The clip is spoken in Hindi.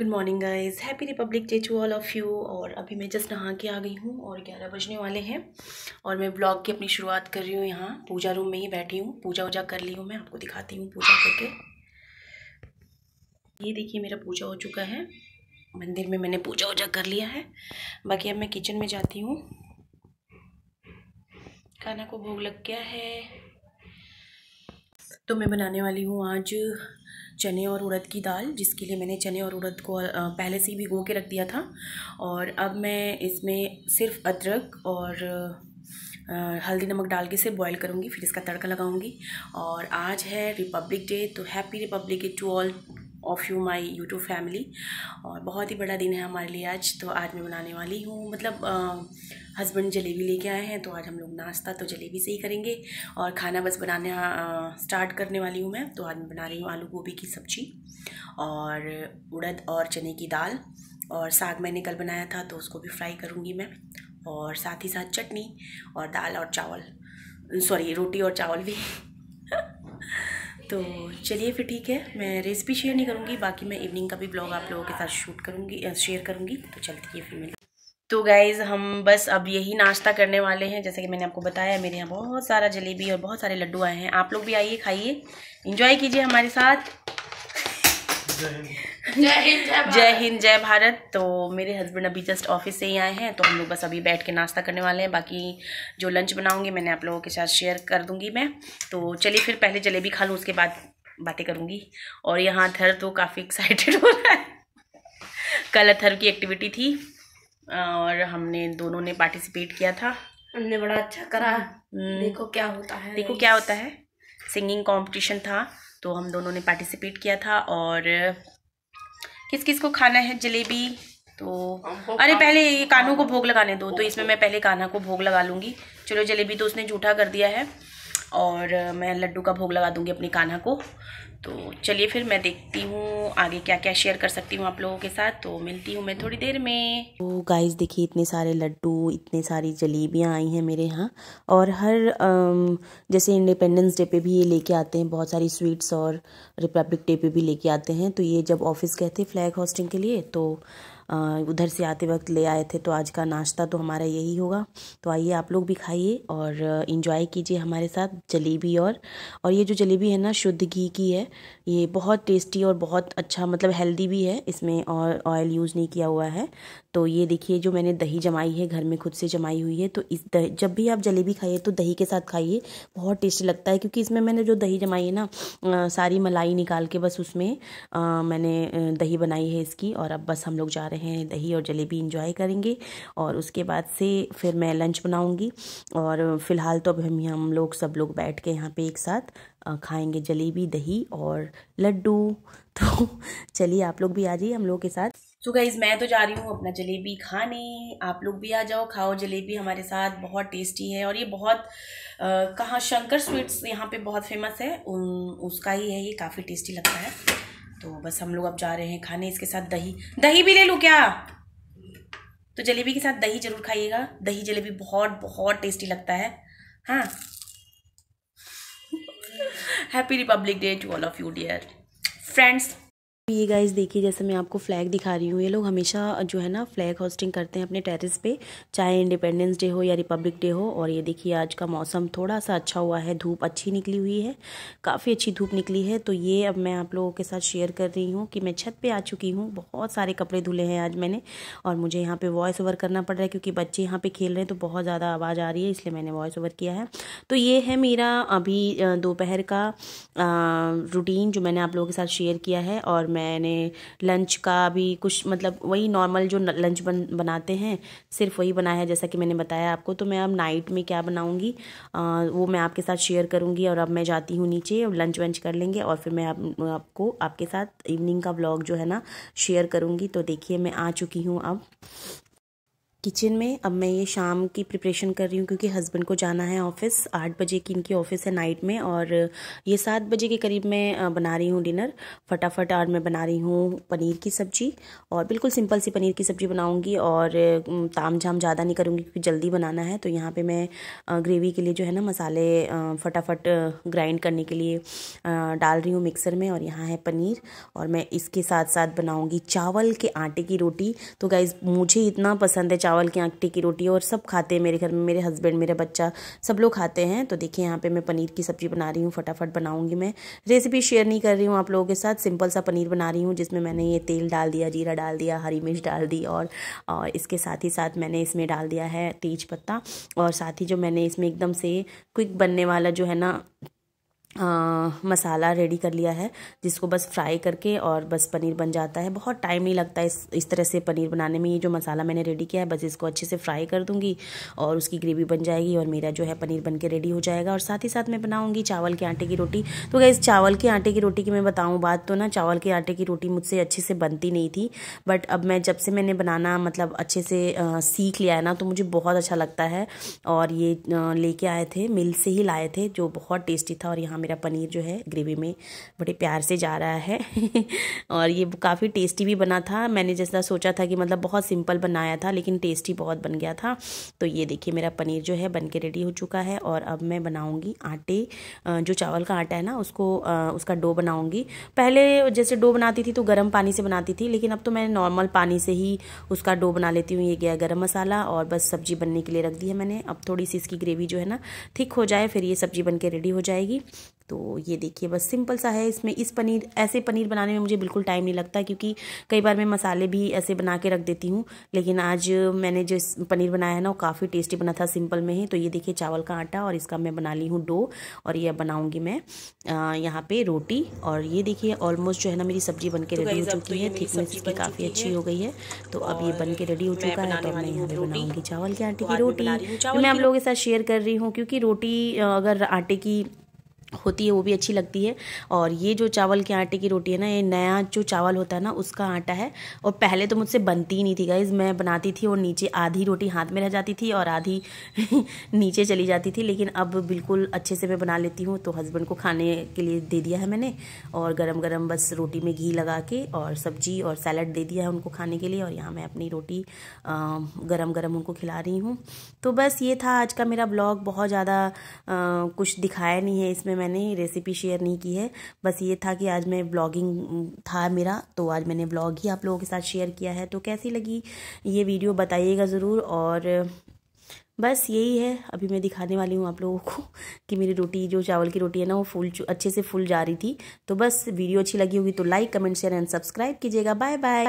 Good morning guys happy republic day to all of you और अभी मैं जस्ट नहा के आ गई हूँ और ग्यारह बजने वाले हैं और मैं ब्लॉग की अपनी शुरुआत कर रही हूँ यहाँ पूजा रूम में ही बैठी हूँ पूजा वूजा कर ली हूँ मैं आपको दिखाती हूँ पूजा करके ये देखिए मेरा पूजा हो चुका है मंदिर में मैंने पूजा वूजा कर लिया है बाकी अब मैं किचन में जाती हूँ खाना को भोग लग गया है तो मैं बनाने वाली हूँ आज चने और उड़द की दाल जिसके लिए मैंने चने और उड़द को पहले से ही भिगो के रख दिया था और अब मैं इसमें सिर्फ अदरक और हल्दी नमक डाल के सिर्फ बॉईल करूँगी फिर इसका तड़का लगाऊँगी और आज है रिपब्लिक डे तो happy republic day to all of you my YouTube family और बहुत ही बड़ा दिन है हमारे लिए आज तो आज मैं बनाने वाली हूँ मतलब हस्बैंड जलेबी लेके आए हैं तो आज हम लोग नाश्ता तो जलेबी से ही करेंगे और खाना बस बनाने आ, स्टार्ट करने वाली हूँ मैं तो आज मैं बना रही हूँ आलू गोभी की सब्ज़ी और उड़द और चने की दाल और साग मैंने कल बनाया था तो उसको भी फ्राई करूँगी मैं और साथ ही साथ चटनी और दाल और चावल सॉरी रोटी और चावल भी तो चलिए फिर ठीक है मैं रेसिपी शेयर नहीं करूँगी बाकी मैं इवनिंग का भी ब्लॉग आप लोगों के साथ शूट करूँगी शेयर करूँगी तो चलती है फिर मिल तो गाइज़ हम बस अब यही नाश्ता करने वाले हैं जैसे कि मैंने आपको बताया मेरे यहाँ बहुत सारा जलेबी और बहुत सारे लड्डू आए हैं आप लोग भी आइए खाइए इंजॉय कीजिए हमारे साथ जय हिंद जय भारत तो मेरे हस्बैंड अभी जस्ट ऑफिस से ही आए हैं तो हम लोग बस अभी बैठ के नाश्ता करने वाले हैं बाकी जो लंच बनाऊंगी मैंने आप लोगों के साथ शेयर कर दूंगी मैं तो चलिए फिर पहले जलेबी खा लूँ उसके बाद बातें करूँगी और यहाँ अथर तो काफ़ी एक्साइटेड हो रहा है कल अथर की एक्टिविटी थी और हमने दोनों ने पार्टिसिपेट किया था हमने बड़ा अच्छा करा हम्म। देखो क्या होता है देखो क्या होता है सिंगिंग कॉम्पिटिशन था तो हम दोनों ने पार्टिसिपेट किया था और किस किस को खाना है जलेबी तो अरे पहले ये को भोग लगाने दो तो हाँ। इसमें मैं पहले कान्हा को भोग लगा लूंगी चलो जलेबी तो उसने जूठा कर दिया है और मैं लड्डू का भोग लगा दूँगी अपनी कान्हा को तो चलिए फिर मैं देखती हूँ आगे क्या क्या शेयर कर सकती हूँ आप लोगों के साथ तो मिलती हूँ मैं थोड़ी देर में तो गाइस देखिए इतने सारे लड्डू इतने सारी जलेबियाँ आई हैं मेरे यहाँ और हर जैसे इंडिपेंडेंस डे पे भी ये लेके आते हैं बहुत सारी स्वीट्स और रिपब्लिक डे पे भी लेके आते हैं तो ये जब ऑफिस गए थे फ्लैग होस्टिंग के लिए तो उधर से आते वक्त ले आए थे तो आज का नाश्ता तो हमारा यही होगा तो आइए आप लोग भी खाइए और इन्जॉय कीजिए हमारे साथ जलेबी और और ये जो जलेबी है ना शुद्ध घी की है ये बहुत टेस्टी और बहुत अच्छा मतलब हेल्दी भी है इसमें और ऑयल यूज़ नहीं किया हुआ है तो ये देखिए जो मैंने दही जमाई है घर में खुद से जमाई हुई है तो इस जब भी आप जलेबी खाइए तो दही के साथ खाइए बहुत टेस्टी लगता है क्योंकि इसमें मैंने जो दही जमाई है ना सारी मलाई निकाल के बस उसमें मैंने दही बनाई है इसकी और अब बस हम लोग जा रहे हैं हैं दही और जलेबी इंजॉय करेंगे और उसके बाद से फिर मैं लंच बनाऊँगी और फ़िलहाल तो अभी हम हम लोग सब लोग बैठ के यहाँ पे एक साथ खाएंगे जलेबी दही और लड्डू तो चलिए आप लोग भी आ जाइए हम लोग के साथ सो गाइज मैं तो जा रही हूँ अपना जलेबी खाने आप लोग भी आ जाओ खाओ जलेबी हमारे साथ बहुत टेस्टी है और ये बहुत कहाँ शंकर स्वीट्स यहाँ पे बहुत फेमस है उसका ही है ये काफ़ी टेस्टी लगता है तो बस हम लोग अब जा रहे हैं खाने इसके साथ दही दही भी ले लूँ क्या तो जलेबी के साथ दही जरूर खाइएगा दही जलेबी बहुत बहुत टेस्टी लगता है हाँ happy republic day to all of you dear friends ये गाइस देखिए जैसे मैं आपको फ्लैग दिखा रही हूँ ये लोग हमेशा जो है ना फ्लैग होस्टिंग करते हैं अपने टेरेस पे चाहे इंडिपेंडेंस डे हो या रिपब्लिक डे हो और ये देखिए आज का मौसम थोड़ा सा अच्छा हुआ है धूप अच्छी निकली हुई है काफ़ी अच्छी धूप निकली है तो ये अब मैं आप लोगों के साथ शेयर कर रही हूँ कि मैं छत पर आ चुकी हूँ बहुत सारे कपड़े धुले हैं आज मैंने और मुझे यहाँ पर वॉइस ओवर करना पड़ रहा है क्योंकि बच्चे यहाँ पर खेल रहे हैं तो बहुत ज़्यादा आवाज़ आ रही है इसलिए मैंने वॉइस ओवर किया है तो ये है मेरा अभी दोपहर का रूटीन जो मैंने आप लोगों के साथ शेयर किया है और मैं मैंने लंच का भी कुछ मतलब वही नॉर्मल जो लंच बन बनाते हैं सिर्फ वही बनाया है जैसा कि मैंने बताया आपको तो मैं अब नाइट में क्या बनाऊँगी वो मैं आपके साथ शेयर करूँगी और अब मैं जाती हूँ नीचे लंच वंच कर लेंगे और फिर मैं आप, आपको आपके साथ इवनिंग का ब्लॉग जो है ना शेयर करूँगी तो देखिए मैं आ चुकी हूँ अब किचन में अब मैं ये शाम की प्रिपरेशन कर रही हूँ क्योंकि हस्बैंड को जाना है ऑफिस आठ बजे की इनकी ऑफिस है नाइट में और ये सात बजे के करीब मैं बना रही हूँ डिनर फटाफट और मैं बना रही हूँ पनीर की सब्ज़ी और बिल्कुल सिंपल सी पनीर की सब्ज़ी बनाऊँगी और ताम झाम ज़्यादा नहीं करूँगी क्योंकि जल्दी बनाना है तो यहाँ पर मैं ग्रेवी के लिए जो है ना मसाले फटाफट ग्राइंड करने के लिए डाल रही हूँ मिक्सर में और यहाँ है पनीर और मैं इसके साथ साथ बनाऊँगी चावल के आटे की रोटी तो गाइज़ मुझे इतना पसंद है चावल की आंटे की रोटी और सब खाते हैं मेरे घर में मेरे हस्बैंड मेरा बच्चा सब लोग खाते हैं तो देखिए यहाँ पे मैं पनीर की सब्ज़ी बना रही हूँ फटाफट बनाऊँगी मैं रेसिपी शेयर नहीं कर रही हूँ आप लोगों के साथ सिंपल सा पनीर बना रही हूँ जिसमें मैंने ये तेल डाल दिया जीरा डाल दिया हरी मिर्च डाल दी और, और इसके साथ ही साथ मैंने इसमें डाल दिया है तेज पत्ता और साथ ही जो मैंने इसमें एकदम से क्विक बनने वाला जो है ना आ, मसाला रेडी कर लिया है जिसको बस फ्राई करके और बस पनीर बन जाता है बहुत टाइम नहीं लगता है इस इस तरह से पनीर बनाने में ये जो मसाला मैंने रेडी किया है बस इसको अच्छे से फ्राई कर दूंगी और उसकी ग्रेवी बन जाएगी और मेरा जो है पनीर बन के रेडी हो जाएगा और साथ ही साथ मैं बनाऊँगी चावल के आटे की रोटी तो क्या इस चावल के आटे की रोटी की मैं बताऊँ बात तो ना चावल के आटे की रोटी मुझसे अच्छे से बनती नहीं थी बट अब मैं जब से मैंने बनाना मतलब अच्छे से सीख लिया है ना तो मुझे बहुत अच्छा लगता है और ये लेके आए थे मिल से ही लाए थे जो बहुत टेस्टी था और यहाँ मेरा पनीर जो है ग्रेवी में बड़े प्यार से जा रहा है और ये काफ़ी टेस्टी भी बना था मैंने जैसा सोचा था कि मतलब बहुत सिंपल बनाया था लेकिन टेस्टी बहुत बन गया था तो ये देखिए मेरा पनीर जो है बन के रेडी हो चुका है और अब मैं बनाऊँगी आटे जो चावल का आटा है ना उसको उसका डो बनाऊँगी पहले जैसे डो बनाती थी तो गर्म पानी से बनाती थी लेकिन अब तो मैं नॉर्मल पानी से ही उसका डो बना लेती हूँ ये गया गर्म मसाला और बस सब्जी बनने के लिए रख दी है मैंने अब थोड़ी सी इसकी ग्रेवी जो है ना थिक हो जाए फिर ये सब्जी बन के रेडी हो जाएगी तो ये देखिए बस सिंपल सा है इसमें इस पनीर ऐसे पनीर बनाने में मुझे बिल्कुल टाइम नहीं लगता क्योंकि कई बार मैं मसाले भी ऐसे बना के रख देती हूँ लेकिन आज मैंने जो पनीर बनाया है ना वो काफ़ी टेस्टी बना था सिंपल में ही तो ये देखिए चावल का आटा और इसका मैं बना ली हूँ डो और ये बनाऊँगी मैं यहाँ पर रोटी और ये देखिए ऑलमोस्ट जो है ना मेरी सब्जी बन के रेडी तो हो चुकी तो है थिकनेस इसकी काफ़ी अच्छी हो गई है तो अब ये बन के रेडी हो चुका है तो मैं यहाँ पर बनाऊँगी चावल के आटे की रोटी मैं आप लोगों के साथ शेयर कर रही हूँ क्योंकि रोटी अगर आटे की होती है वो भी अच्छी लगती है और ये जो चावल के आटे की रोटी है ना ये नया जो चावल होता है ना उसका आटा है और पहले तो मुझसे बनती ही नहीं थी गाइज मैं बनाती थी और नीचे आधी रोटी हाथ में रह जाती थी और आधी नीचे चली जाती थी लेकिन अब बिल्कुल अच्छे से मैं बना लेती हूँ तो हस्बैंड को खाने के लिए दे दिया है मैंने और गर्म गर्म बस रोटी में घी लगा के और सब्जी और सैलड दे दिया है उनको खाने के लिए और यहाँ मैं अपनी रोटी गर्म गर्म उनको खिला रही हूँ तो बस ये था आज का मेरा ब्लॉग बहुत ज़्यादा कुछ दिखाया नहीं है इसमें मैंने रेसिपी शेयर नहीं की है बस ये था कि आज मैं ब्लॉगिंग था मेरा तो आज मैंने ब्लॉग ही आप लोगों के साथ शेयर किया है तो कैसी लगी ये वीडियो बताइएगा ज़रूर और बस यही है अभी मैं दिखाने वाली हूँ आप लोगों को कि मेरी रोटी जो चावल की रोटी है ना वो फुल अच्छे से फुल जा रही थी तो बस वीडियो अच्छी लगी होगी तो like comment share and subscribe कीजिएगा बाय बाय